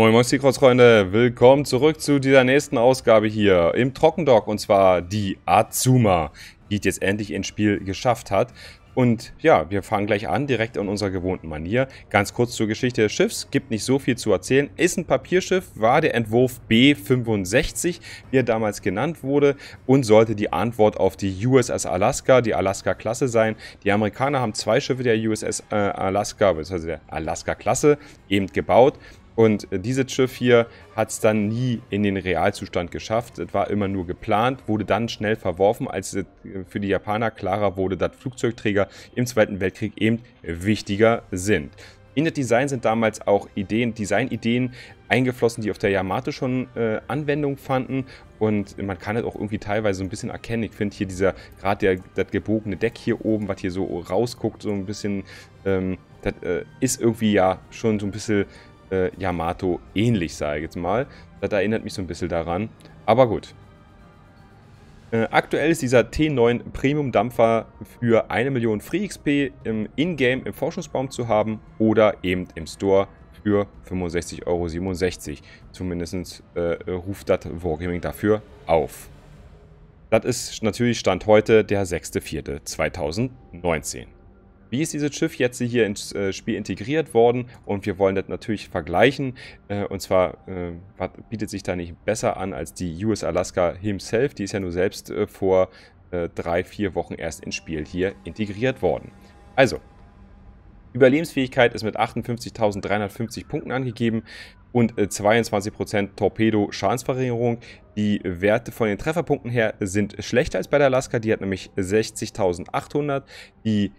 Moin Moin Cycross-Freunde, willkommen zurück zu dieser nächsten Ausgabe hier im Trockendock und zwar die Azuma, die es jetzt endlich ins Spiel geschafft hat. Und ja, wir fangen gleich an, direkt in unserer gewohnten Manier. Ganz kurz zur Geschichte des Schiffs, gibt nicht so viel zu erzählen. Ist ein Papierschiff, war der Entwurf B65, wie er damals genannt wurde, und sollte die Antwort auf die USS Alaska, die Alaska-Klasse sein. Die Amerikaner haben zwei Schiffe der USS äh, Alaska, beziehungsweise der Alaska-Klasse, eben gebaut. Und äh, dieses Schiff hier hat es dann nie in den Realzustand geschafft. Es war immer nur geplant, wurde dann schnell verworfen, als äh, für die Japaner klarer wurde, dass Flugzeugträger im Zweiten Weltkrieg eben wichtiger sind. In das Design sind damals auch Ideen, Designideen eingeflossen, die auf der Yamato schon äh, Anwendung fanden. Und man kann es auch irgendwie teilweise so ein bisschen erkennen. Ich finde hier dieser, gerade das gebogene Deck hier oben, was hier so rausguckt, so ein bisschen, ähm, das äh, ist irgendwie ja schon so ein bisschen äh, Yamato ähnlich, sage ich jetzt mal. Das erinnert mich so ein bisschen daran. Aber gut. Äh, aktuell ist dieser T9 Premium Dampfer für 1 Million Free XP im Ingame im Forschungsbaum zu haben oder eben im Store für 65,67 Euro. Zumindest äh, ruft das Wargaming dafür auf. Das ist natürlich Stand heute der 6.4.2019 wie ist dieses Schiff jetzt hier ins äh, Spiel integriert worden und wir wollen das natürlich vergleichen äh, und zwar äh, bietet sich da nicht besser an als die US Alaska himself, die ist ja nur selbst vor drei, vier Wochen erst ins Spiel hier integriert worden. Also, Überlebensfähigkeit ist mit 58.350 Punkten angegeben und 22% Torpedo-Schadensverringerung. Die Werte von den Trefferpunkten her sind schlechter als bei der Alaska. Die hat nämlich 60.800. Die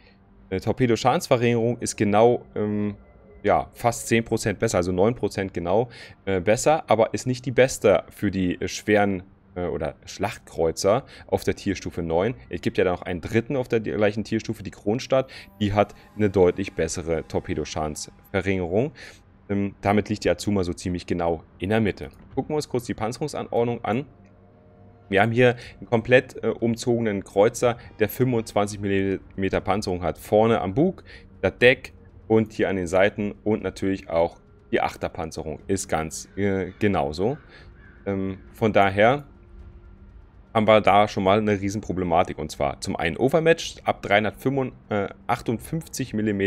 eine Torpedoschadensverringerung ist genau ähm, ja, fast 10% besser, also 9% genau äh, besser, aber ist nicht die beste für die schweren äh, oder Schlachtkreuzer auf der Tierstufe 9. Es gibt ja dann noch einen dritten auf der gleichen Tierstufe, die Kronstadt. Die hat eine deutlich bessere Torpedoschadensverringerung. Ähm, damit liegt die Azuma so ziemlich genau in der Mitte. Gucken wir uns kurz die Panzerungsanordnung an. Wir haben hier einen komplett äh, umzogenen Kreuzer, der 25 mm Panzerung hat. Vorne am Bug, das Deck und hier an den Seiten und natürlich auch die Achterpanzerung ist ganz äh, genauso. Ähm, von daher haben wir da schon mal eine Riesenproblematik. Und zwar zum einen overmatched ab 358 äh, mm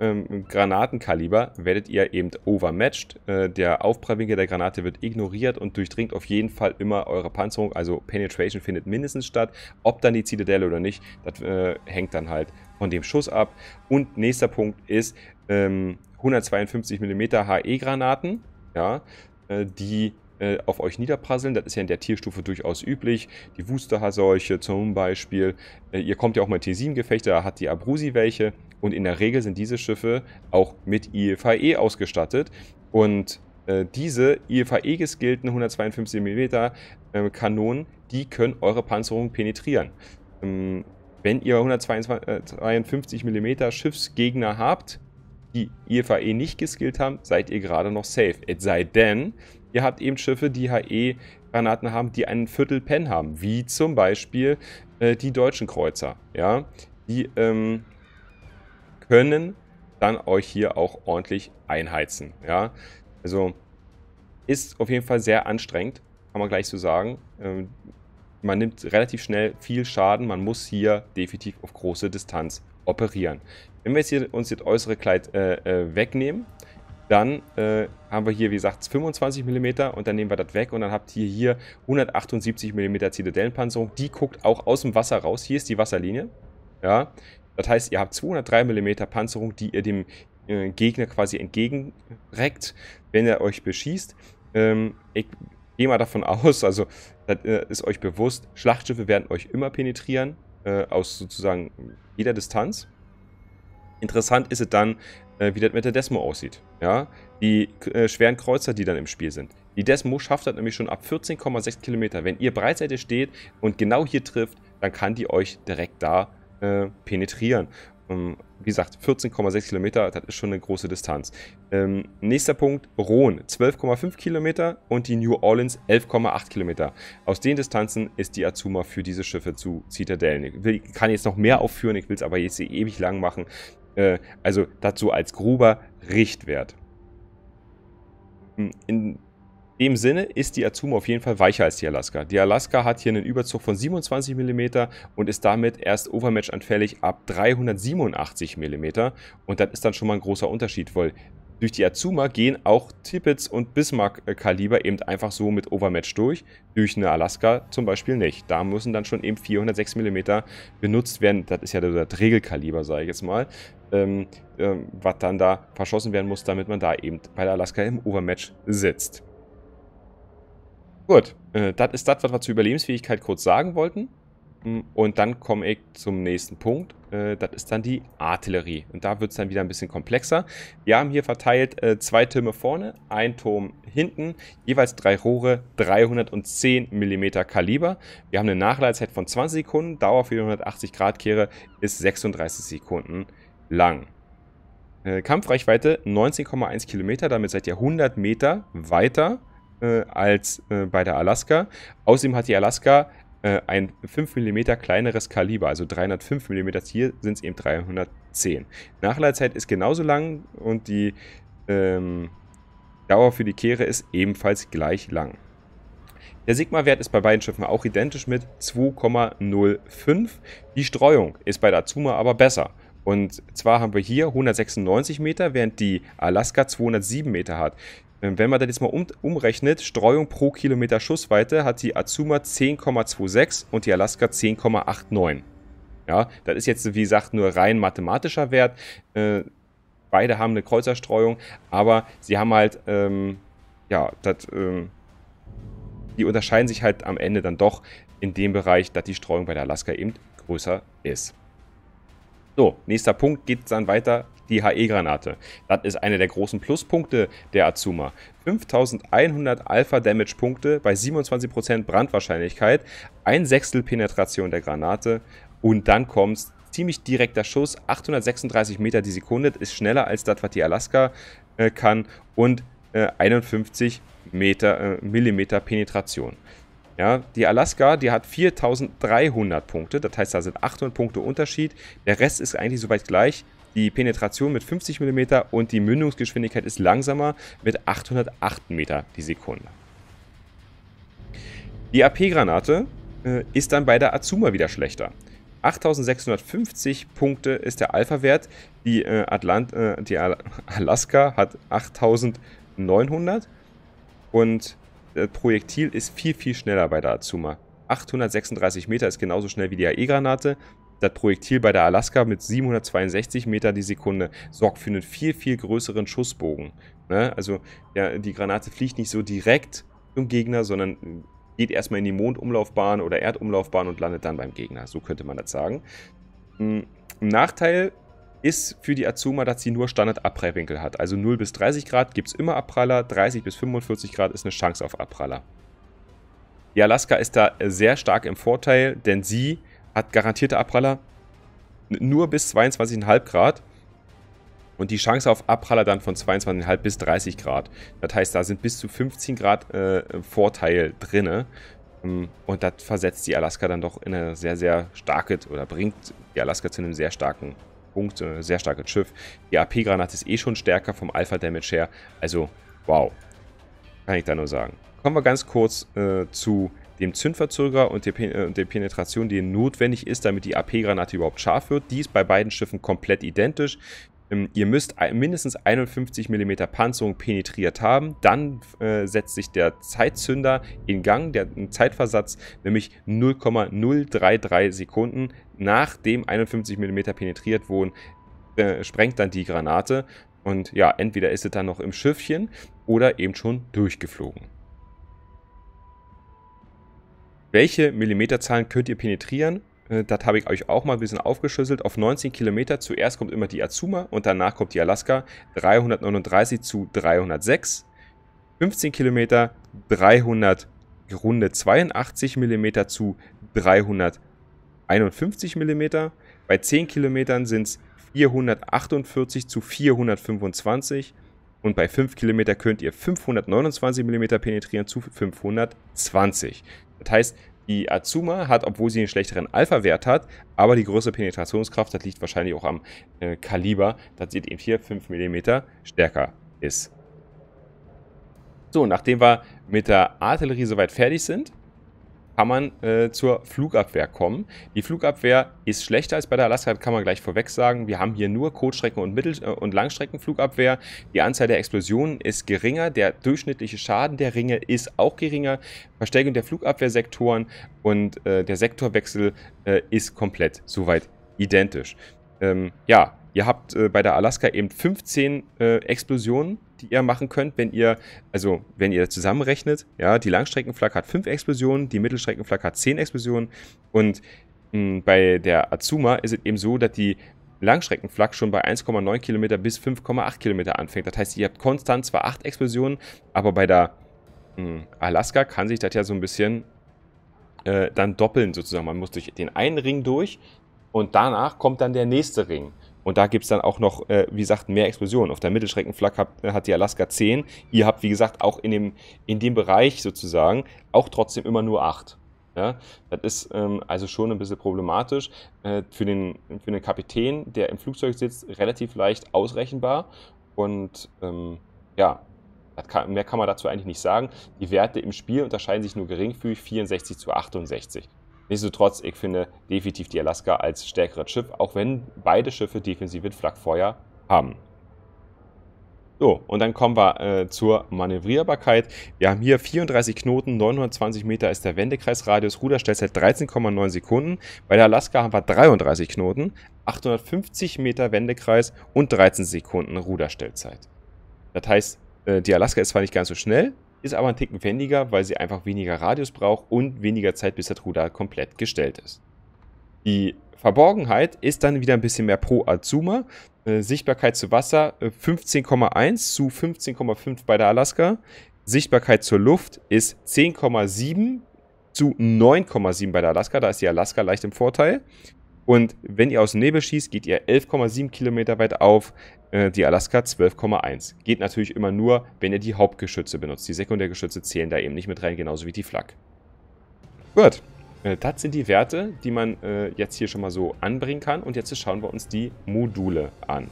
ähm, Granatenkaliber werdet ihr eben overmatched. Äh, der Aufprallwinkel der Granate wird ignoriert und durchdringt auf jeden Fall immer eure Panzerung. Also Penetration findet mindestens statt. Ob dann die Zitadelle oder nicht, das äh, hängt dann halt von dem Schuss ab. Und nächster Punkt ist ähm, 152 mm HE-Granaten, ja, äh, die äh, auf euch niederprasseln. Das ist ja in der Tierstufe durchaus üblich. Die Wusterhaseuche zum Beispiel. Äh, ihr kommt ja auch mal T7-Gefechte, da hat die Abrusi welche. Und in der Regel sind diese Schiffe auch mit IFAE ausgestattet. Und äh, diese IFAE geskillten 152 mm Kanonen, die können eure Panzerung penetrieren. Ähm, wenn ihr 152 mm Schiffsgegner habt, die IFAE nicht geskillt haben, seid ihr gerade noch safe. Es sei denn, Ihr habt eben Schiffe, die HE-Granaten haben, die einen Viertel Pen haben, wie zum Beispiel äh, die deutschen Kreuzer. Ja, die ähm, können dann euch hier auch ordentlich einheizen. Ja, also ist auf jeden Fall sehr anstrengend, kann man gleich so sagen. Ähm, man nimmt relativ schnell viel Schaden. Man muss hier definitiv auf große Distanz operieren. Wenn wir jetzt hier uns das äußere Kleid äh, äh, wegnehmen, dann äh, haben wir hier, wie gesagt, 25 mm und dann nehmen wir das weg und dann habt ihr hier 178 mm Zitadellenpanzerung. Die guckt auch aus dem Wasser raus. Hier ist die Wasserlinie. Ja, das heißt, ihr habt 203 mm Panzerung, die ihr dem äh, Gegner quasi entgegenreckt, wenn er euch beschießt. Ähm, ich gehe mal davon aus, also das äh, ist euch bewusst, Schlachtschiffe werden euch immer penetrieren, äh, aus sozusagen jeder Distanz. Interessant ist es dann, äh, wie das mit der Desmo aussieht. Ja, die äh, schweren Kreuzer, die dann im Spiel sind. Die Desmo schafft das nämlich schon ab 14,6 Kilometer. Wenn ihr Breitseite steht und genau hier trifft, dann kann die euch direkt da äh, penetrieren. Ähm, wie gesagt, 14,6 Kilometer, das ist schon eine große Distanz. Ähm, nächster Punkt, Rhone, 12,5 Kilometer und die New Orleans 11,8 Kilometer. Aus den Distanzen ist die Azuma für diese Schiffe zu Zitadellen. Ich will, kann jetzt noch mehr aufführen, ich will es aber jetzt ewig lang machen. Äh, also dazu als grober Richtwert. In dem Sinne ist die Azuma auf jeden Fall weicher als die Alaska. Die Alaska hat hier einen Überzug von 27 mm und ist damit erst overmatch-anfällig ab 387 mm. Und das ist dann schon mal ein großer Unterschied, weil durch die Azuma gehen auch Tippets und Bismarck-Kaliber eben einfach so mit Overmatch durch. Durch eine Alaska zum Beispiel nicht. Da müssen dann schon eben 406 mm benutzt werden. Das ist ja das Regelkaliber, sage ich jetzt mal. Ähm, ähm, was dann da verschossen werden muss, damit man da eben bei der Alaska im Overmatch sitzt. Gut, äh, das ist das, was wir zur Überlebensfähigkeit kurz sagen wollten. Und dann komme ich zum nächsten Punkt. Äh, das ist dann die Artillerie. Und da wird es dann wieder ein bisschen komplexer. Wir haben hier verteilt äh, zwei Türme vorne, ein Turm hinten, jeweils drei Rohre, 310 mm Kaliber. Wir haben eine Nachladezeit von 20 Sekunden, Dauer für 180 Grad Kehre ist 36 Sekunden lang. Äh, Kampfreichweite 19,1 Kilometer, damit seid ihr 100 Meter weiter als bei der Alaska. Außerdem hat die Alaska äh, ein 5 mm kleineres Kaliber, also 305 mm, hier sind es eben 310. Nachladezeit ist genauso lang und die ähm, Dauer für die Kehre ist ebenfalls gleich lang. Der Sigma-Wert ist bei beiden Schiffen auch identisch mit 2,05. Die Streuung ist bei der Azuma aber besser. Und zwar haben wir hier 196 Meter, während die Alaska 207 Meter hat. Ähm, wenn man das jetzt mal um, umrechnet, Streuung pro Kilometer Schussweite hat die Azuma 10,26 und die Alaska 10,89. Ja, das ist jetzt, wie gesagt, nur rein mathematischer Wert. Äh, beide haben eine Kreuzerstreuung, aber sie haben halt, ähm, ja, das, ähm, die unterscheiden sich halt am Ende dann doch in dem Bereich, dass die Streuung bei der Alaska eben größer ist. So, nächster Punkt geht dann weiter die HE-Granate. Das ist einer der großen Pluspunkte der Azuma. 5100 Alpha-Damage-Punkte bei 27% Brandwahrscheinlichkeit, ein Sechstel Penetration der Granate und dann kommst ziemlich direkter Schuss, 836 Meter die Sekunde, ist schneller als das, was die Alaska äh, kann und äh, 51 Meter, äh, Millimeter Penetration. Ja, die Alaska, die hat 4300 Punkte, das heißt, da sind 800 Punkte Unterschied. Der Rest ist eigentlich soweit gleich die Penetration mit 50 mm und die Mündungsgeschwindigkeit ist langsamer mit 808 m die Sekunde. Die AP-Granate äh, ist dann bei der Azuma wieder schlechter. 8650 Punkte ist der Alpha-Wert, die, äh, Atlant äh, die Alaska hat 8900 und das äh, Projektil ist viel, viel schneller bei der Azuma. 836 Meter ist genauso schnell wie die AE-Granate. Das Projektil bei der Alaska mit 762 Meter die Sekunde sorgt für einen viel, viel größeren Schussbogen. Ne? Also ja, die Granate fliegt nicht so direkt zum Gegner, sondern geht erstmal in die Mondumlaufbahn oder Erdumlaufbahn und landet dann beim Gegner. So könnte man das sagen. Ein hm, Nachteil ist für die Azuma, dass sie nur Standardabprallwinkel hat. Also 0 bis 30 Grad gibt es immer Abpraller, 30 bis 45 Grad ist eine Chance auf Abpraller. Die Alaska ist da sehr stark im Vorteil, denn sie hat garantierte Abpraller nur bis 22,5 Grad und die Chance auf Abpraller dann von 22,5 bis 30 Grad. Das heißt, da sind bis zu 15 Grad äh, Vorteil drinne. Ähm, und das versetzt die Alaska dann doch in eine sehr, sehr starke, oder bringt die Alaska zu einem sehr starken Punkt, ein äh, sehr starkes Schiff. Die AP-Granate ist eh schon stärker vom Alpha-Damage her. Also, wow. Kann ich da nur sagen. Kommen wir ganz kurz äh, zu dem Zündverzögerer und der, äh, der, Penetration, die notwendig ist, damit die AP-Granate überhaupt scharf wird. Die ist bei beiden Schiffen komplett identisch. Ähm, ihr müsst mindestens 51 mm Panzerung penetriert haben. Dann äh, setzt sich der Zeitzünder in Gang, der Zeitversatz, nämlich 0,033 Sekunden. Nachdem 51 mm penetriert wurden, äh, sprengt dann die Granate. Und ja, entweder ist es dann noch im Schiffchen oder eben schon durchgeflogen. Welche Millimeterzahlen könnt ihr penetrieren? Äh, das habe ich euch auch mal ein bisschen aufgeschlüsselt. Auf 19 Kilometer zuerst kommt immer die Azuma und danach kommt die Alaska. 339 zu 306. 15 Kilometer 300 gerundet 82 mm zu 351 mm. Bei 10 Kilometern sind es 448 zu 425 und bei 5 Kilometer könnt ihr 529 mm penetrieren zu 520. Das heißt, die Azuma hat, obwohl sie einen schlechteren Alpha-Wert hat, aber die größere Penetrationskraft, das liegt wahrscheinlich auch am äh, Kaliber, dass sie eben hier 5 mm stärker ist. So, nachdem wir mit der Artillerie soweit fertig sind, kann man äh, zur Flugabwehr kommen. Die Flugabwehr ist schlechter als bei der Alaska, kann man gleich vorweg sagen. Wir haben hier nur Kurzstrecken- und, Mittel- äh, und Langstreckenflugabwehr. Die Anzahl der Explosionen ist geringer, der durchschnittliche Schaden der Ringe ist auch geringer. Verstärkung der Flugabwehrsektoren und äh, der Sektorwechsel äh, ist komplett soweit identisch. Ähm, ja, ihr habt äh, bei der Alaska eben 15 äh, Explosionen die ihr machen könnt, wenn ihr, also wenn ihr zusammenrechnet, ja, die Langstreckenflak hat 5 Explosionen, die Mittelstreckenflak hat 10 Explosionen und mh, hm, bei der Azuma ist es eben so, dass die Langstreckenflak schon bei 1,9 Kilometer bis 5,8 Kilometer anfängt. Das heißt, ihr habt konstant zwar 8 Explosionen, aber bei der mh, hm, Alaska kann sich das ja so ein bisschen äh, dann doppeln sozusagen. Man muss durch den einen Ring durch und danach kommt dann der nächste Ring. Und da gibt es dann auch noch, äh, wie gesagt, mehr Explosionen. Auf der Mittelstreckenflak hat, hat die Alaska 10. Ihr habt, wie gesagt, auch in dem, in dem Bereich sozusagen auch trotzdem immer nur 8. Ja, das ist ähm, also schon ein bisschen problematisch. Äh, für, den, für den Kapitän, der im Flugzeug sitzt, relativ leicht ausrechenbar. Und ähm, ja, kann, mehr kann man dazu eigentlich nicht sagen. Die Werte im Spiel unterscheiden sich nur geringfügig 64 zu 68. Nichtsdestotrotz, ich finde definitiv die Alaska als stärkeres Schiff, auch wenn beide Schiffe defensive Flakfeuer haben. So, und dann kommen wir äh, zur Manövrierbarkeit. Wir haben hier 34 Knoten, 920 Meter ist der Wendekreisradius, Ruderstellzeit 13,9 Sekunden. Bei der Alaska haben wir 33 Knoten, 850 Meter Wendekreis und 13 Sekunden Ruderstellzeit. Das heißt, äh, die Alaska ist zwar nicht ganz so schnell, ist aber ein Ticken wendiger, weil sie einfach weniger Radius braucht und weniger Zeit, bis der Truder komplett gestellt ist. Die Verborgenheit ist dann wieder ein bisschen mehr pro Azuma. Äh, Sichtbarkeit zu Wasser 15,1 äh, zu 15,5 bei der Alaska. Sichtbarkeit zur Luft ist 10,7 zu 9,7 bei der Alaska. Da ist die Alaska leicht im Vorteil. Und wenn ihr aus dem Nebel schießt, geht ihr 11,7 Kilometer weit auf, äh, die Alaska 12,1. Geht natürlich immer nur, wenn ihr die Hauptgeschütze benutzt. Die Sekundärgeschütze zählen da eben nicht mit rein, genauso wie die Flak. Gut, äh, das sind die Werte, die man äh, jetzt hier schon mal so anbringen kann. Und jetzt schauen wir uns die Module an.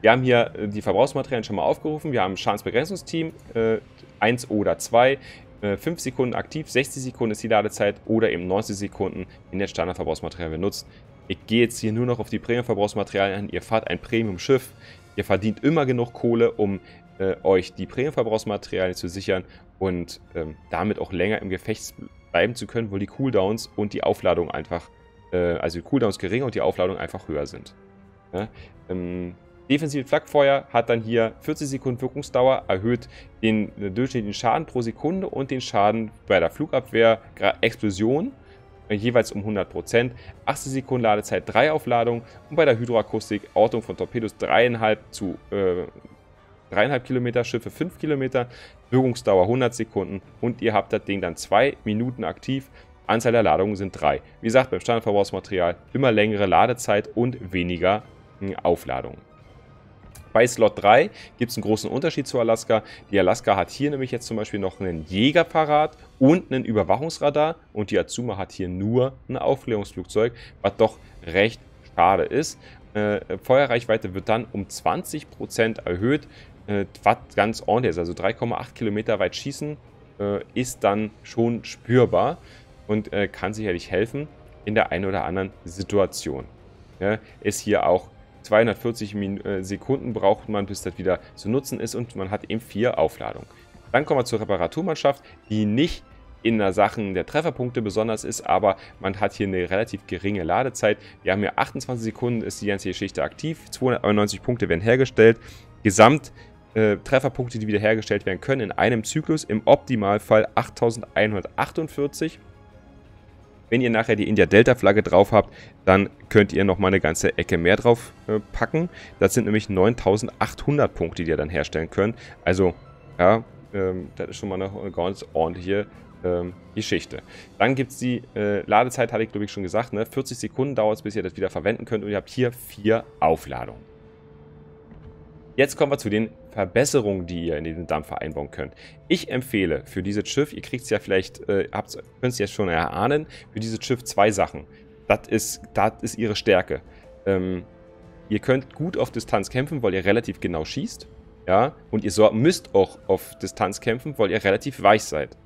Wir haben hier äh, die Verbrauchsmaterialien schon mal aufgerufen. Wir haben Schadensbegrenzungsteam, äh, 1 oder 2. 5 äh, Sekunden aktiv, 60 Sekunden ist die Ladezeit oder eben 90 Sekunden, wenn ihr Standardverbrauchsmaterial benutzt. Ich gehe jetzt hier nur noch auf die Premium-Verbrauchsmaterialien an. Ihr fahrt ein Premium-Schiff, ihr verdient immer genug Kohle, um äh, euch die Premium-Verbrauchsmaterialien zu sichern und ähm, damit auch länger im Gefecht bleiben zu können, wo die Cooldowns und die Aufladung einfach, äh, also die Cooldowns geringer und die Aufladung einfach höher sind. Ja? Ähm, Defensive Flakfeuer hat dann hier 40 Sekunden Wirkungsdauer, erhöht den äh, durchschnittlichen Schaden pro Sekunde und den Schaden bei der Flugabwehr Explosion äh, jeweils um 100%, 80 Sekunden Ladezeit 3 Aufladung und bei der Hydroakustik Ortung von Torpedos 3,5 zu äh, 3,5 Kilometer, Schiffe 5 Kilometer, Wirkungsdauer 100 Sekunden und ihr habt das Ding dann 2 Minuten aktiv. Anzahl der Ladungen sind 3. Wie gesagt, beim Standardverbrauchsmaterial immer längere Ladezeit und weniger hm, Aufladungen. Bei Slot 3 gibt es einen großen Unterschied zu Alaska. Die Alaska hat hier nämlich jetzt zum Beispiel noch einen Jäger und einen Überwachungsradar und die Azuma hat hier nur ein Aufklärungsflugzeug, was doch recht schade ist. Äh, Feuerreichweite wird dann um 20% erhöht, äh, was ganz ordentlich ist. Also 3,8 Kilometer weit schießen äh, ist dann schon spürbar und äh, kann sicherlich helfen in der einen oder anderen Situation. Ja, ist hier auch 240 äh, Sekunden braucht man, bis das wieder zu nutzen ist und man hat eben vier Aufladungen. Dann kommen wir zur Reparaturmannschaft, die nicht in der Sachen der Trefferpunkte besonders ist, aber man hat hier eine relativ geringe Ladezeit. Wir haben hier 28 Sekunden, ist die ganze Geschichte aktiv, 291 Punkte werden hergestellt. Gesamt äh, Trefferpunkte, die wiederhergestellt werden können in einem Zyklus, im Optimalfall 8148. Wenn ihr nachher die India Delta Flagge drauf habt, dann könnt ihr nochmal eine ganze Ecke mehr drauf äh, packen. Das sind nämlich 9800 Punkte, die ihr dann herstellen könnt. Also, ja, ähm, das ist schon mal eine ganz ordentliche ähm, Geschichte. Dann gibt es die äh, Ladezeit, hatte ich glaube ich schon gesagt, ne? 40 Sekunden dauert es, bis ihr das wieder verwenden könnt und ihr habt hier vier Aufladungen. Jetzt kommen wir zu den Verbesserungen, die ihr in den Dampfer einbauen könnt. Ich empfehle für dieses Schiff, ihr kriegt es ja vielleicht, äh, könnt es ja schon erahnen, für dieses Schiff zwei Sachen. Das ist, das ist ihre Stärke. Ähm, ihr könnt gut auf Distanz kämpfen, weil ihr relativ genau schießt. Ja, und ihr müsst auch auf Distanz kämpfen, weil ihr relativ weich seid.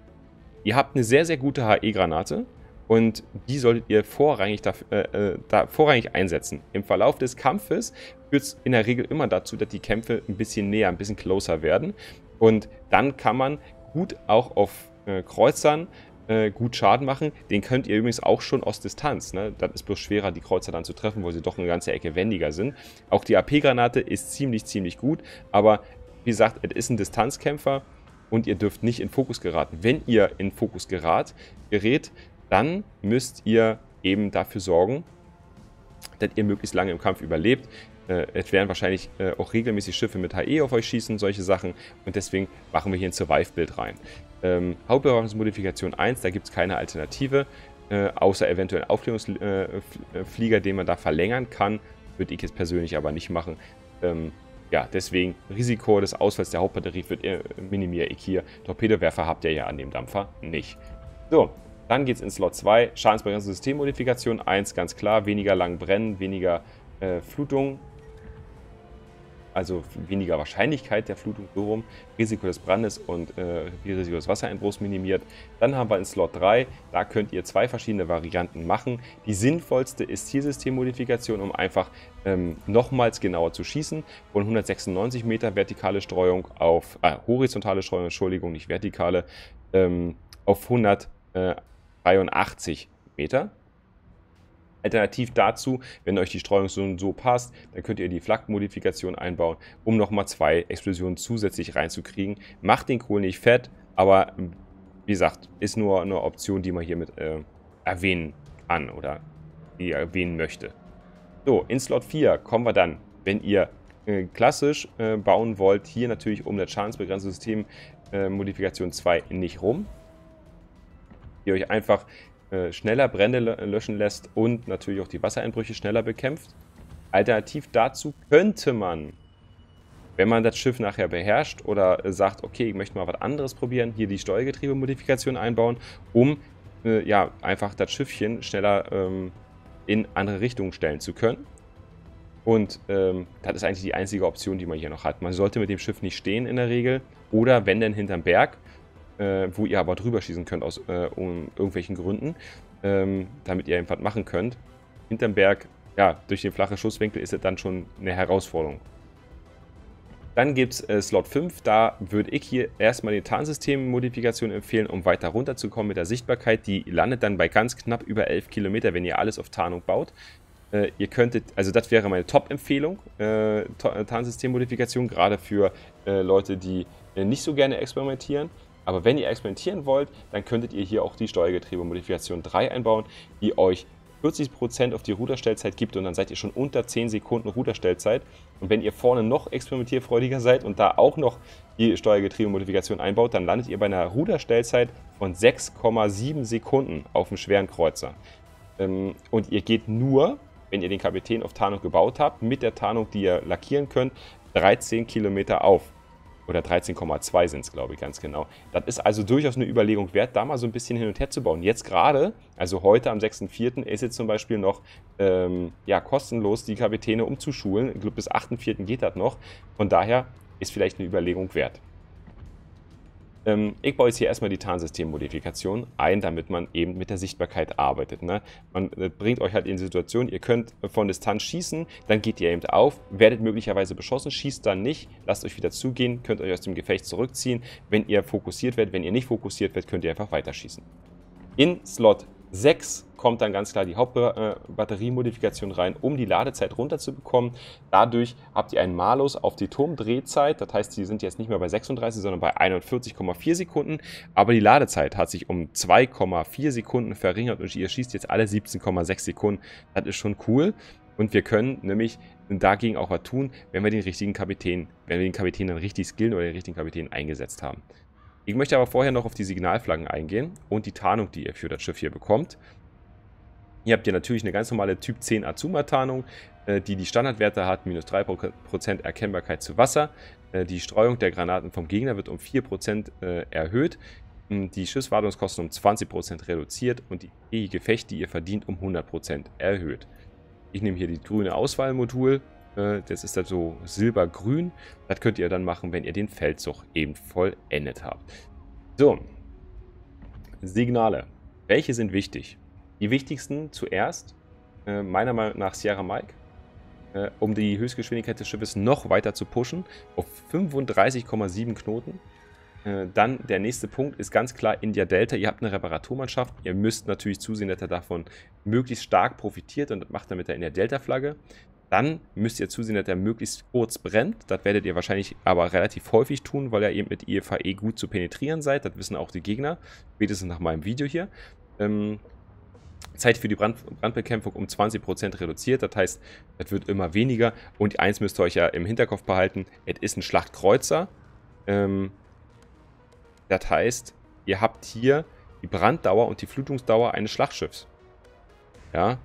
Ihr habt eine sehr, sehr gute HE-Granate und die solltet ihr vorrangig, da, äh, äh, da vorrangig einsetzen. Im Verlauf des Kampfes führt es in der Regel immer dazu, dass die Kämpfe ein bisschen näher, ein bisschen closer werden. Und dann kann man gut auch auf äh, Kreuzern äh, gut Schaden machen. Den könnt ihr übrigens auch schon aus Distanz. Ne? Das ist bloß schwerer, die Kreuzer dann zu treffen, weil sie doch eine ganze Ecke wendiger sind. Auch die AP-Granate ist ziemlich, ziemlich gut. Aber wie gesagt, es ist ein Distanzkämpfer und ihr dürft nicht in Fokus geraten. Wenn ihr in Fokus gerat, gerät, dann müsst ihr eben dafür sorgen, dass ihr möglichst lange im Kampf überlebt. Äh, es werden wahrscheinlich äh, auch regelmäßig Schiffe mit HE auf euch schießen, solche Sachen. Und deswegen machen wir hier ein Survive-Bild rein. Ähm, Hauptbewaffnungsmodifikation 1, da gibt es keine Alternative, äh, außer eventuell Aufklärungsflieger, äh, äh, den man da verlängern kann. Würde ich jetzt persönlich aber nicht machen. Ähm, ja, deswegen Risiko des Ausfalls der Hauptbatterie wird äh, minimiere ich hier. Torpedowerfer habt ihr ja an dem Dampfer nicht. So, dann geht es in Slot 2, Schadensbegrenzung Systemmodifikation 1, ganz klar, weniger lang brennen, weniger äh, Flutung, also weniger Wahrscheinlichkeit der Flutung so rum, Risiko des Brandes und äh, Risiko des Wassereinbruchs minimiert. Dann haben wir in Slot 3, da könnt ihr zwei verschiedene Varianten machen. Die sinnvollste ist Zielsystemmodifikation, um einfach ähm, nochmals genauer zu schießen, von 196 Meter vertikale Streuung auf, äh, horizontale Streuung, Entschuldigung, nicht vertikale, ähm, auf 100 äh, 83 Meter. Alternativ dazu, wenn euch die Streuung so, passt, dann könnt ihr die Flak-Modifikation einbauen, um nochmal zwei Explosionen zusätzlich reinzukriegen. Macht den Kohl nicht fett, aber wie gesagt, ist nur eine Option, die man hier mit äh, erwähnen kann oder die erwähnen möchte. So, in Slot 4 kommen wir dann, wenn ihr äh, klassisch äh, bauen wollt, hier natürlich um das schadensbegrenzte System äh, Modifikation 2 nicht rum die euch einfach äh, schneller Brände löschen lässt und natürlich auch die Wassereinbrüche schneller bekämpft. Alternativ dazu könnte man, wenn man das Schiff nachher beherrscht oder äh, sagt, okay, ich möchte mal was anderes probieren, hier die Steuergetriebe-Modifikation einbauen, um äh, ja, einfach das Schiffchen schneller ähm, in andere Richtungen stellen zu können. Und ähm, das ist eigentlich die einzige Option, die man hier noch hat. Man sollte mit dem Schiff nicht stehen in der Regel. Oder wenn denn hinterm Berg äh, wo ihr aber drüber schießen könnt aus äh, um irgendwelchen Gründen, ähm, damit ihr irgendwas machen könnt. Hinterm Berg, ja, durch den flachen Schusswinkel ist es dann schon eine Herausforderung. Dann gibt es äh, Slot 5, da würde ich hier erstmal die Tarnsystem-Modifikation empfehlen, um weiter runterzukommen mit der Sichtbarkeit. Die landet dann bei ganz knapp über 11 Kilometer, wenn ihr alles auf Tarnung baut. Äh, ihr könntet, also das wäre meine Top-Empfehlung, äh, Tarnsystem-Modifikation, gerade für äh, Leute, die äh, nicht so gerne experimentieren. Aber wenn ihr experimentieren wollt, dann könntet ihr hier auch die Steuergetriebe-Modifikation 3 einbauen, die euch 40% auf die Ruderstellzeit gibt und dann seid ihr schon unter 10 Sekunden Ruderstellzeit. Und wenn ihr vorne noch experimentierfreudiger seid und da auch noch die Steuergetriebe-Modifikation einbaut, dann landet ihr bei einer Ruderstellzeit von 6,7 Sekunden auf dem schweren Kreuzer. Ähm, und ihr geht nur, wenn ihr den Kapitän auf Tarnung gebaut habt, mit der Tarnung, die ihr lackieren könnt, 13 Kilometer auf oder 13,2 sind es, glaube ich, ganz genau. Das ist also durchaus eine Überlegung wert, da mal so ein bisschen hin und her zu bauen. Jetzt gerade, also heute am 6.4. ist jetzt zum Beispiel noch ähm, ja, kostenlos, die Kapitäne umzuschulen. Ich glaube, bis 8.4. geht das noch. Von daher ist vielleicht eine Überlegung wert. Ähm, ich baue jetzt hier erstmal die Tarnsystemmodifikation ein, damit man eben mit der Sichtbarkeit arbeitet. Ne? Man äh, bringt euch halt in die Situation, ihr könnt von Distanz schießen, dann geht ihr eben auf, werdet möglicherweise beschossen, schießt dann nicht, lasst euch wieder zugehen, könnt euch aus dem Gefecht zurückziehen. Wenn ihr fokussiert werdet, wenn ihr nicht fokussiert werdet, könnt ihr einfach weiterschießen. In Slot 6 kommt dann ganz klar die Hauptbatteriemodifikation äh, rein, um die Ladezeit runterzubekommen. Dadurch habt ihr einen Malus auf die Turmdrehzeit. Das heißt, die sind jetzt nicht mehr bei 36, sondern bei 41,4 Sekunden. Aber die Ladezeit hat sich um 2,4 Sekunden verringert und ihr schießt jetzt alle 17,6 Sekunden. Das ist schon cool. Und wir können nämlich dagegen auch was tun, wenn wir den richtigen Kapitän, wenn wir den Kapitän dann richtig skillen oder den richtigen Kapitän eingesetzt haben. Ich möchte aber vorher noch auf die Signalflaggen eingehen und die Tarnung, die ihr für das Schiff hier bekommt. Hier habt ihr natürlich eine ganz normale Typ 10 Azuma-Tarnung, äh, die die Standardwerte hat, minus 3% Erkennbarkeit zu Wasser. Äh, die Streuung der Granaten vom Gegner wird um 4% äh, erhöht. Ähm, die Schiffswartungskosten um 20% reduziert und die E-Gefecht, die ihr verdient, um 100% erhöht. Ich nehme hier die grüne Auswahlmodul. Das ist dann so silbergrün. Das könnt ihr dann machen, wenn ihr den Feldzug eben vollendet habt. So, Signale. Welche sind wichtig? Die wichtigsten zuerst, äh, meiner Meinung nach Sierra Mike, äh, um die Höchstgeschwindigkeit des Schiffes noch weiter zu pushen, auf 35,7 Knoten. Äh, dann der nächste Punkt ist ganz klar India Delta. Ihr habt eine Reparaturmannschaft. Ihr müsst natürlich zusehen, dass er davon möglichst stark profitiert und macht damit der India Delta-Flagge. Dann müsst ihr zusehen, dass er möglichst kurz brennt. Das werdet ihr wahrscheinlich aber relativ häufig tun, weil ihr eben mit IFAE e gut zu penetrieren seid. Das wissen auch die Gegner, spätestens nach meinem Video hier. Ähm, Zeit für die Brand, Brandbekämpfung um 20% reduziert. Das heißt, es wird immer weniger. Und eins müsst ihr euch ja im Hinterkopf behalten: Es ist ein Schlachtkreuzer. Ähm, das heißt, ihr habt hier die Branddauer und die Flutungsdauer eines Schlachtschiffs. Ja,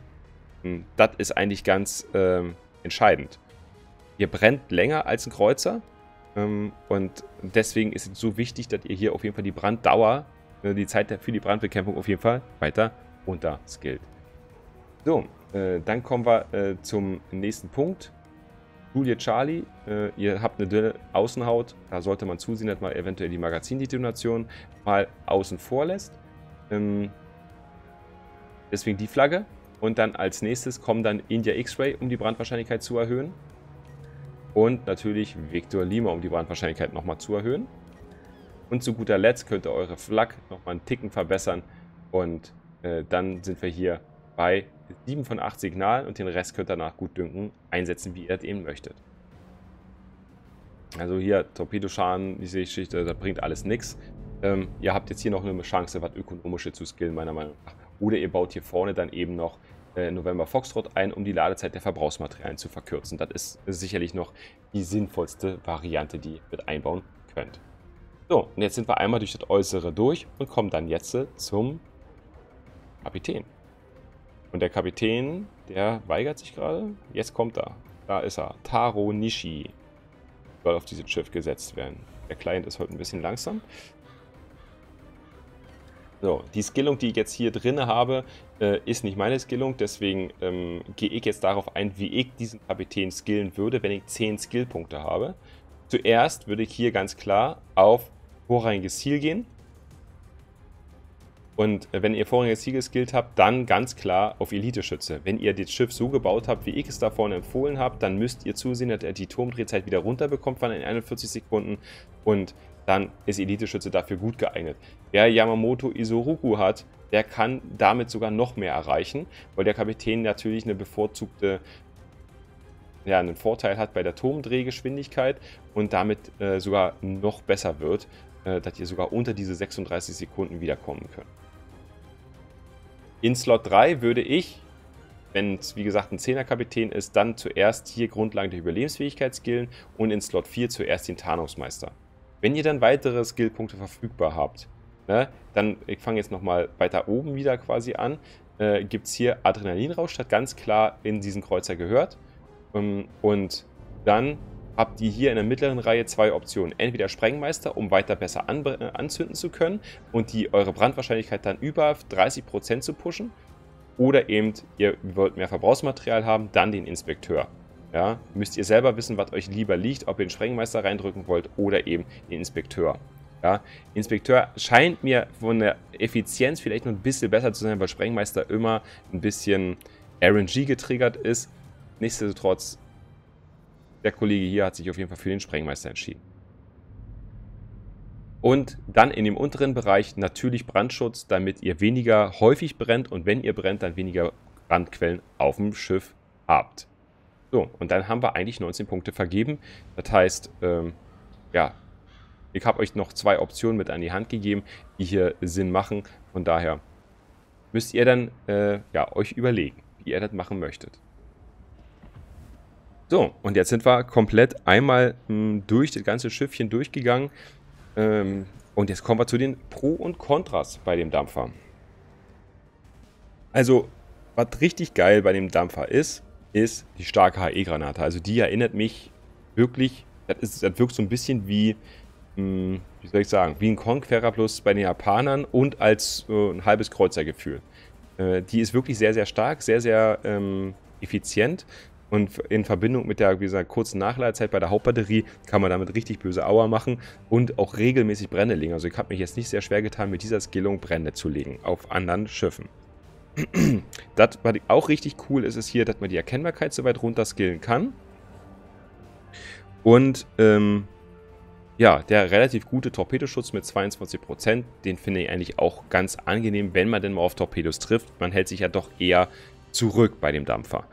das ist eigentlich ganz ähm, entscheidend. Ihr brennt länger als ein Kreuzer. Ähm, und deswegen ist es so wichtig, dass ihr hier auf jeden Fall die Branddauer, äh, die Zeit für die Brandbekämpfung auf jeden Fall weiter unter Skilled. So, äh, dann kommen wir äh, zum nächsten Punkt. Julia Charlie, äh, ihr habt eine dünne Außenhaut, da sollte man zusehen, dass man eventuell die Magazindetonation mal außen vor lässt. Ähm, deswegen die Flagge. Und dann als nächstes kommen dann India X-Ray, um die Brandwahrscheinlichkeit zu erhöhen. Und natürlich Victor Lima, um die Brandwahrscheinlichkeit nochmal zu erhöhen. Und zu guter Letzt könnt ihr eure Flak nochmal einen Ticken verbessern und äh, dann sind wir hier bei 7 von 8 Signalen und den Rest könnt ihr danach gut dünken, einsetzen, wie ihr das eben möchtet. Also hier Torpedoschaden, diese Geschichte, das bringt alles nichts. Ähm, ihr habt jetzt hier noch eine Chance, was ökonomische zu skillen, meiner Meinung nach. Oder ihr baut hier vorne dann eben noch äh, November Foxtrot ein, um die Ladezeit der Verbrauchsmaterialien zu verkürzen. Das ist sicherlich noch die sinnvollste Variante, die ihr mit einbauen könnt. So, und jetzt sind wir einmal durch das Äußere durch und kommen dann jetzt zum Kapitän. Und der Kapitän, der weigert sich gerade. Jetzt kommt er. Da ist er. Taro Nishi soll auf dieses Schiff gesetzt werden. Der Client ist heute ein bisschen langsam. So, die Skillung, die ich jetzt hier drin habe, äh, ist nicht meine Skillung, deswegen ähm, gehe ich jetzt darauf ein, wie ich diesen Kapitän skillen würde, wenn ich 10 Skillpunkte habe. Zuerst würde ich hier ganz klar auf vorrangiges Ziel gehen und äh, wenn ihr voriges Siegeskill habt, dann ganz klar auf Elite-Schütze. Wenn ihr das Schiff so gebaut habt, wie ich es da vorne empfohlen habe, dann müsst ihr zusehen, dass er die Turmdrehzeit wieder runterbekommt von den 41 Sekunden und dann ist Elite-Schütze dafür gut geeignet. Wer Yamamoto Isoruku hat, der kann damit sogar noch mehr erreichen, weil der Kapitän natürlich eine bevorzugte ja, einen Vorteil hat bei der Turmdrehgeschwindigkeit und damit äh, sogar noch besser wird, äh, dass ihr sogar unter diese 36 Sekunden wiederkommen könnt. In Slot 3 würde ich, wenn es wie gesagt ein 10er Kapitän ist, dann zuerst hier Grundlagen der Überlebensfähigkeit skillen und in Slot 4 zuerst den Tarnungsmeister. Wenn ihr dann weitere Skillpunkte verfügbar habt, ne, dann, ich fange jetzt nochmal weiter oben wieder quasi an, äh, gibt es hier Adrenalinrausch, hat ganz klar in diesen Kreuzer gehört. Um, ähm, und dann habt ihr hier in der mittleren Reihe zwei Optionen. Entweder Sprengmeister, um weiter besser an, äh, anzünden zu können und die eure Brandwahrscheinlichkeit dann über 30% zu pushen. Oder eben, ihr wollt mehr Verbrauchsmaterial haben, dann den Inspekteur. Ja, müsst ihr selber wissen, was euch lieber liegt, ob ihr den Sprengmeister reindrücken wollt oder eben den Inspekteur. Ja, Inspekteur scheint mir von der Effizienz vielleicht noch ein bisschen besser zu sein, weil Sprengmeister immer ein bisschen RNG getriggert ist. Nichtsdestotrotz der Kollege hier hat sich auf jeden Fall für den Sprengmeister entschieden. Und dann in dem unteren Bereich natürlich Brandschutz, damit ihr weniger häufig brennt und wenn ihr brennt, dann weniger Brandquellen auf dem Schiff habt. So, und dann haben wir eigentlich 19 Punkte vergeben. Das heißt, ähm, ja, ich habe euch noch zwei Optionen mit an die Hand gegeben, die hier Sinn machen. Von daher müsst ihr dann äh, ja, euch überlegen, wie ihr das machen möchtet. So, und jetzt sind wir komplett einmal mh, hm, durch das ganze Schiffchen durchgegangen. Ähm, und jetzt kommen wir zu den Pro und Kontras bei dem Dampfer. Also, was richtig geil bei dem Dampfer ist, ist die starke HE-Granate. Also die erinnert mich wirklich, das, ist, das wirkt so ein bisschen wie, mh, hm, wie soll ich sagen, wie ein Conqueror plus bei den Japanern und als äh, ein halbes Kreuzergefühl. Äh, die ist wirklich sehr, sehr stark, sehr, sehr ähm, effizient und in Verbindung mit der dieser kurzen Nachladezeit bei der Hauptbatterie kann man damit richtig böse Aua machen und auch regelmäßig Brände legen. Also ich habe mich jetzt nicht sehr schwer getan, mit dieser Skillung Brände zu legen auf anderen Schiffen. das, was auch richtig cool ist, ist hier, dass man die Erkennbarkeit so weit runter skillen kann. Und ähm, ja, der relativ gute Torpedoschutz mit 22%, den finde ich eigentlich auch ganz angenehm, wenn man denn mal auf Torpedos trifft. Man hält sich ja doch eher zurück bei dem Dampfer.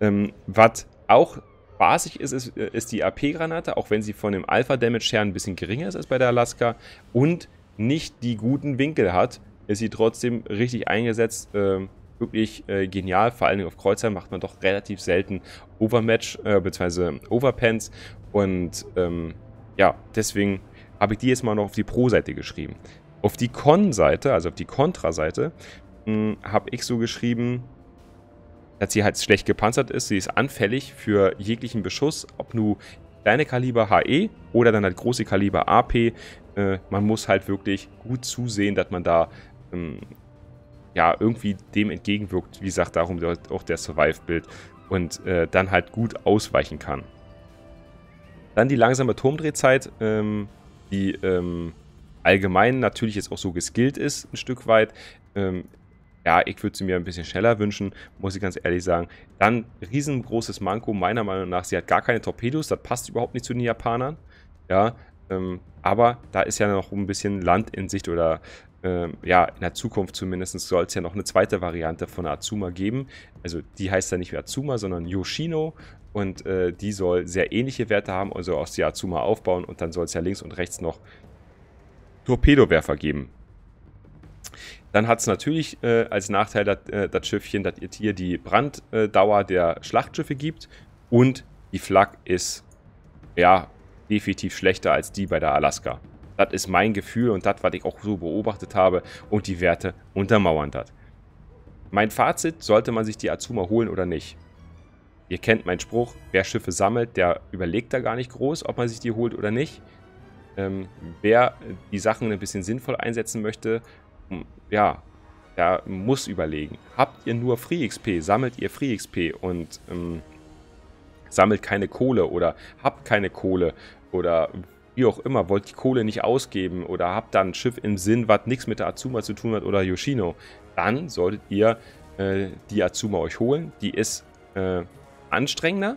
Ähm, was auch basig ist, ist, äh, ist die AP-Granate, auch wenn sie von dem Alpha-Damage her ein bisschen geringer ist als bei der Alaska und nicht die guten Winkel hat, ist sie trotzdem richtig eingesetzt. Ähm, wirklich äh, genial, vor allen Dingen auf Kreuzer macht man doch relativ selten Overmatch äh, bzw. Overpants und ähm, ja, deswegen habe ich die jetzt mal noch auf die Pro-Seite geschrieben. Auf die Con-Seite, also auf die Kontra-Seite, hm, habe ich so geschrieben, dass sie halt schlecht gepanzert ist. Sie ist anfällig für jeglichen Beschuss, ob nur kleine Kaliber HE oder dann halt große Kaliber AP. Äh, man muss halt wirklich gut zusehen, dass man da ähm, ja irgendwie dem entgegenwirkt. Wie gesagt, darum auch der Survive-Bild und äh, dann halt gut ausweichen kann. Dann die langsame Turmdrehzeit, ähm, die ähm, allgemein natürlich jetzt auch so geskillt ist, ein Stück weit. Ähm, ja, ich würde sie mir ein bisschen schneller wünschen, muss ich ganz ehrlich sagen. Dann riesengroßes Manko, meiner Meinung nach, sie hat gar keine Torpedos, das passt überhaupt nicht zu den Japanern. Ja, ähm, aber da ist ja noch ein bisschen Land in Sicht oder ähm, ja, in der Zukunft zumindest soll es ja noch eine zweite Variante von Azuma geben. Also die heißt ja nicht mehr Azuma, sondern Yoshino und äh, die soll sehr ähnliche Werte haben, also aus der Azuma aufbauen und dann soll es ja links und rechts noch Torpedowerfer geben. Dann hat es natürlich äh, als Nachteil das, äh, das Schiffchen, dass ihr hier die Branddauer der Schlachtschiffe gibt und die Flak ist ja definitiv schlechter als die bei der Alaska. Das ist mein Gefühl und das, was ich auch so beobachtet habe und die Werte untermauern das. Mein Fazit, sollte man sich die Azuma holen oder nicht? Ihr kennt meinen Spruch, wer Schiffe sammelt, der überlegt da gar nicht groß, ob man sich die holt oder nicht. Ähm, wer die Sachen ein bisschen sinnvoll einsetzen möchte, hm, ja, da muss überlegen. Habt ihr nur Free XP, sammelt ihr Free XP und ähm, sammelt keine Kohle oder habt keine Kohle oder wie auch immer, wollt die Kohle nicht ausgeben oder habt da ein Schiff im Sinn, was nichts mit der Azuma zu tun hat oder Yoshino, dann solltet ihr äh, die Azuma euch holen. Die ist äh, anstrengender,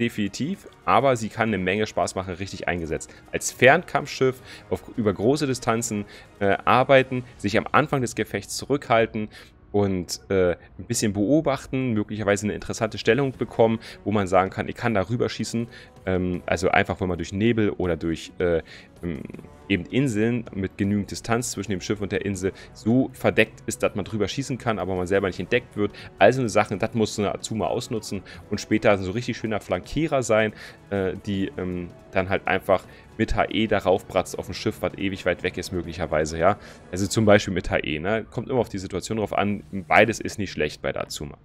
definitiv, aber sie kann eine Menge Spaß machen, richtig eingesetzt. Als Fernkampfschiff auf, über große Distanzen äh, arbeiten, sich am Anfang des Gefechts zurückhalten, und äh, ein bisschen beobachten, möglicherweise eine interessante Stellung bekommen, wo man sagen kann, ich kann da rüberschießen. Ähm, also einfach, wenn man durch Nebel oder durch äh, ähm, eben Inseln mit genügend Distanz zwischen dem Schiff und der Insel so verdeckt ist, dass man drüber schießen kann, aber man selber nicht entdeckt wird. Also eine Sache, das muss eine Azuma ausnutzen und später so richtig schöner Flankierer sein, äh, die ähm, dann halt einfach mit HE darauf bratzt auf ein Schiff, was ewig weit weg ist möglicherweise, ja. Also zum Beispiel mit HE, ne? Kommt immer auf die Situation drauf an. Beides ist nicht schlecht bei Datsuma.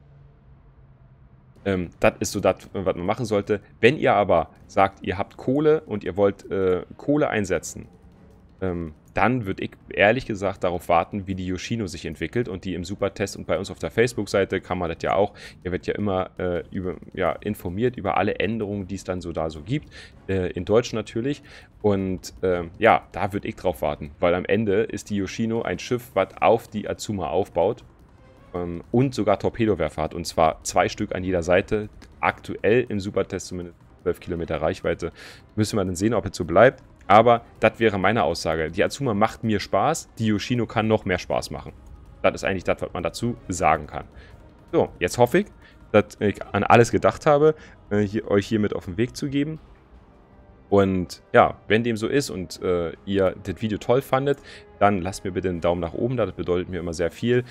Ähm, das ist so das, was man machen sollte. Wenn ihr aber sagt, ihr habt Kohle und ihr wollt äh, Kohle einsetzen, ähm, dann würde ich ehrlich gesagt darauf warten, wie die Yoshino sich entwickelt und die im Supertest und bei uns auf der Facebook-Seite kann man das ja auch. Ihr werdet ja immer äh, über, ja, informiert über alle Änderungen, die es dann so da so gibt, äh, in Deutsch natürlich. Und äh, ja, da würde ich drauf warten, weil am Ende ist die Yoshino ein Schiff, was auf die Azuma aufbaut ähm, und sogar Torpedowerfer hat und zwar zwei Stück an jeder Seite, aktuell im Supertest zumindest. 12 Kilometer Reichweite. Müssen wir dann sehen, ob es so bleibt. Aber das wäre meine Aussage. Die Azuma macht mir Spaß, die Yoshino kann noch mehr Spaß machen. Das ist eigentlich das, was man dazu sagen kann. So, jetzt hoffe ich, dass ich an alles gedacht habe, äh, euch hiermit auf den Weg zu geben. Und ja, wenn dem so ist und äh, ihr das Video toll fandet, dann lasst mir bitte einen Daumen nach oben da. Das bedeutet mir immer sehr viel.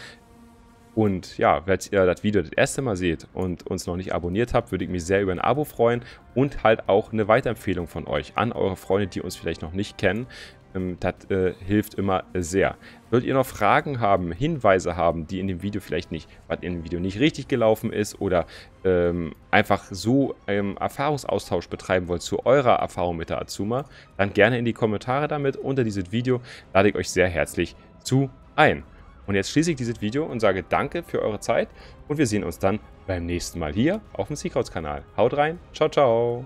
Und ja, wenn ihr das Video das erste Mal seht und uns noch nicht abonniert habt, würde ich mich sehr über ein Abo freuen und halt auch eine Weiterempfehlung von euch an eure Freunde, die uns vielleicht noch nicht kennen. Ähm, das äh, hilft immer sehr. Würdet ihr noch Fragen haben, Hinweise haben, die in dem Video vielleicht nicht, was in dem Video nicht richtig gelaufen ist oder ähm, einfach so ähm, Erfahrungsaustausch betreiben wollt zu eurer Erfahrung mit der Azuma, dann gerne in die Kommentare damit unter diesem Video. Lade ich euch sehr herzlich zu ein. Und jetzt schließe ich dieses Video und sage danke für eure Zeit und wir sehen uns dann beim nächsten Mal hier auf dem Seakrauts-Kanal. Haut rein, ciao, ciao!